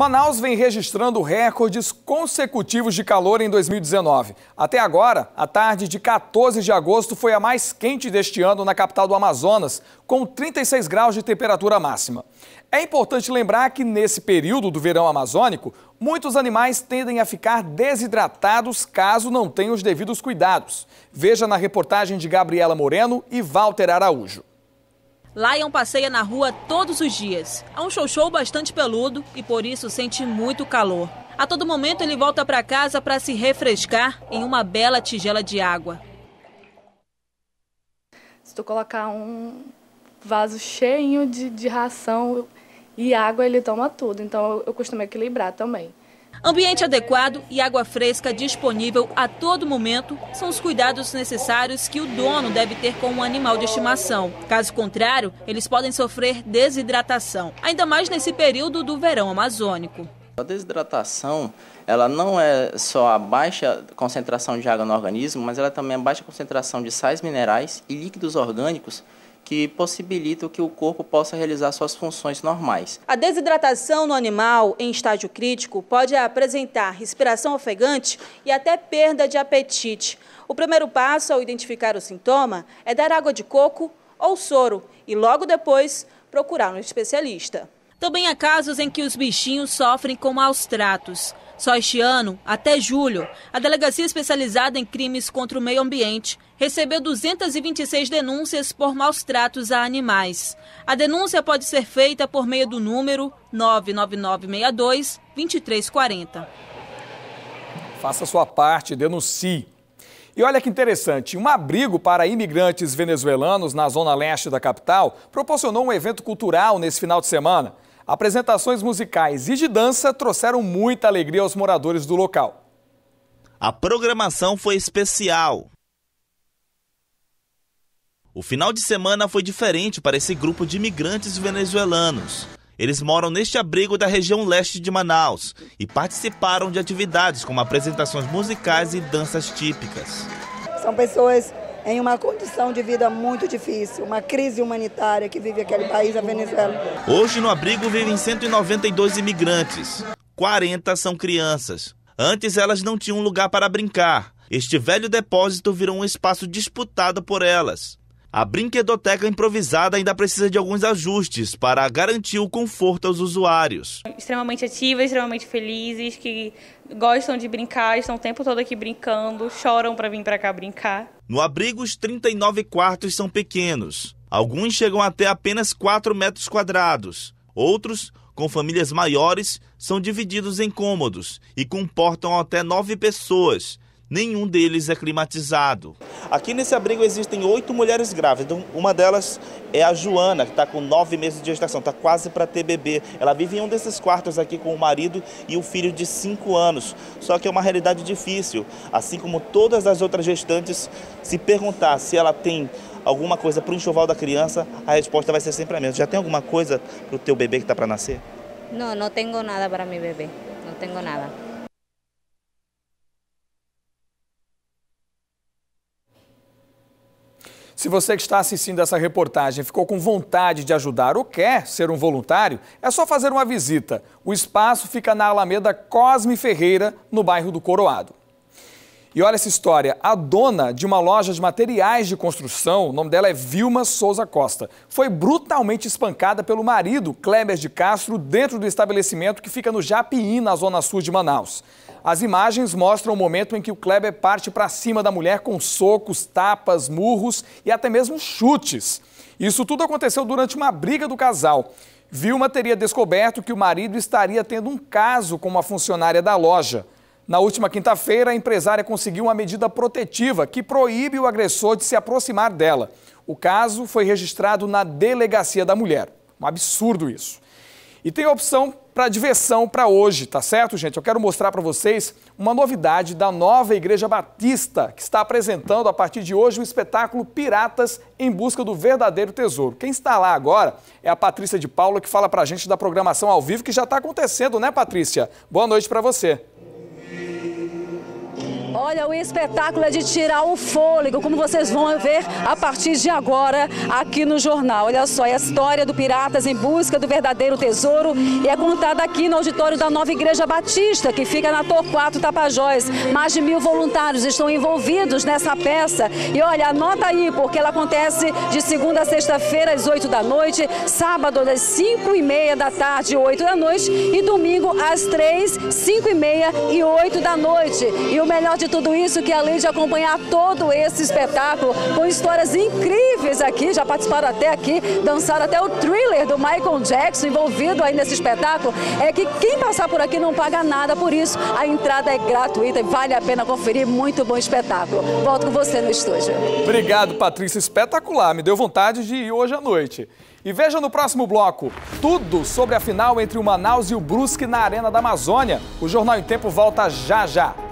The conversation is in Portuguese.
Manaus vem registrando recordes consecutivos de calor em 2019. Até agora, a tarde de 14 de agosto foi a mais quente deste ano na capital do Amazonas, com 36 graus de temperatura máxima. É importante lembrar que nesse período do verão amazônico, muitos animais tendem a ficar desidratados caso não tenham os devidos cuidados. Veja na reportagem de Gabriela Moreno e Walter Araújo. Lion passeia na rua todos os dias. É um show bastante peludo e por isso sente muito calor. A todo momento ele volta para casa para se refrescar em uma bela tigela de água. Se tu colocar um vaso cheio de, de ração e água, ele toma tudo. Então eu, eu costumo equilibrar também. Ambiente adequado e água fresca disponível a todo momento são os cuidados necessários que o dono deve ter com um animal de estimação. Caso contrário, eles podem sofrer desidratação, ainda mais nesse período do verão amazônico. A desidratação, ela não é só a baixa concentração de água no organismo, mas ela também é a baixa concentração de sais minerais e líquidos orgânicos que possibilita que o corpo possa realizar suas funções normais. A desidratação no animal em estágio crítico pode apresentar respiração ofegante e até perda de apetite. O primeiro passo ao identificar o sintoma é dar água de coco ou soro e logo depois procurar um especialista. Também há casos em que os bichinhos sofrem com maus tratos. Só este ano, até julho, a Delegacia Especializada em Crimes contra o Meio Ambiente recebeu 226 denúncias por maus tratos a animais. A denúncia pode ser feita por meio do número 99962 2340. Faça sua parte, denuncie. E olha que interessante, um abrigo para imigrantes venezuelanos na zona leste da capital proporcionou um evento cultural nesse final de semana. Apresentações musicais e de dança trouxeram muita alegria aos moradores do local. A programação foi especial. O final de semana foi diferente para esse grupo de imigrantes venezuelanos. Eles moram neste abrigo da região leste de Manaus e participaram de atividades como apresentações musicais e danças típicas. São pessoas em uma condição de vida muito difícil, uma crise humanitária que vive aquele país, a Venezuela. Hoje no abrigo vivem 192 imigrantes, 40 são crianças. Antes elas não tinham lugar para brincar. Este velho depósito virou um espaço disputado por elas. A brinquedoteca improvisada ainda precisa de alguns ajustes para garantir o conforto aos usuários. Extremamente ativas, extremamente felizes, que gostam de brincar, estão o tempo todo aqui brincando, choram para vir para cá brincar. No abrigo, os 39 quartos são pequenos. Alguns chegam até apenas 4 metros quadrados. Outros, com famílias maiores, são divididos em cômodos e comportam até nove pessoas, Nenhum deles é climatizado. Aqui nesse abrigo existem oito mulheres grávidas. Então, uma delas é a Joana, que está com nove meses de gestação, está quase para ter bebê. Ela vive em um desses quartos aqui com o marido e o filho de cinco anos. Só que é uma realidade difícil. Assim como todas as outras gestantes, se perguntar se ela tem alguma coisa para o enxoval da criança, a resposta vai ser sempre a mesma. Já tem alguma coisa para o teu bebê que está para nascer? Não, não tenho nada para meu bebê. Não tenho nada. Se você que está assistindo essa reportagem ficou com vontade de ajudar ou quer ser um voluntário, é só fazer uma visita. O espaço fica na Alameda Cosme Ferreira, no bairro do Coroado. E olha essa história. A dona de uma loja de materiais de construção, o nome dela é Vilma Souza Costa, foi brutalmente espancada pelo marido, Kleber de Castro, dentro do estabelecimento que fica no Japiim, na zona sul de Manaus. As imagens mostram o momento em que o Kleber parte para cima da mulher com socos, tapas, murros e até mesmo chutes. Isso tudo aconteceu durante uma briga do casal. Vilma teria descoberto que o marido estaria tendo um caso com uma funcionária da loja. Na última quinta-feira, a empresária conseguiu uma medida protetiva que proíbe o agressor de se aproximar dela. O caso foi registrado na delegacia da mulher. Um absurdo isso. E tem opção para diversão para hoje, tá certo, gente? Eu quero mostrar para vocês uma novidade da nova Igreja Batista, que está apresentando a partir de hoje o espetáculo Piratas em Busca do Verdadeiro Tesouro. Quem está lá agora é a Patrícia de Paula, que fala para a gente da programação ao vivo que já está acontecendo, né, Patrícia? Boa noite para você. Olha, o espetáculo é de tirar o fôlego, como vocês vão ver a partir de agora aqui no jornal. Olha só, é a história do Piratas em busca do verdadeiro tesouro e é contada aqui no auditório da Nova Igreja Batista, que fica na Torquato Tapajós. Mais de mil voluntários estão envolvidos nessa peça. E olha, anota aí, porque ela acontece de segunda a sexta-feira, às oito da noite, sábado, às cinco e meia da tarde, oito da noite, e domingo, às três, cinco e meia e oito da noite. E o melhor de tudo isso que além de acompanhar todo esse espetáculo com histórias incríveis aqui, já participaram até aqui, dançaram até o thriller do Michael Jackson envolvido aí nesse espetáculo, é que quem passar por aqui não paga nada por isso. A entrada é gratuita e vale a pena conferir. Muito bom espetáculo. Volto com você no estúdio. Obrigado, Patrícia. Espetacular. Me deu vontade de ir hoje à noite. E veja no próximo bloco, tudo sobre a final entre o Manaus e o Brusque na Arena da Amazônia. O Jornal em Tempo volta já já.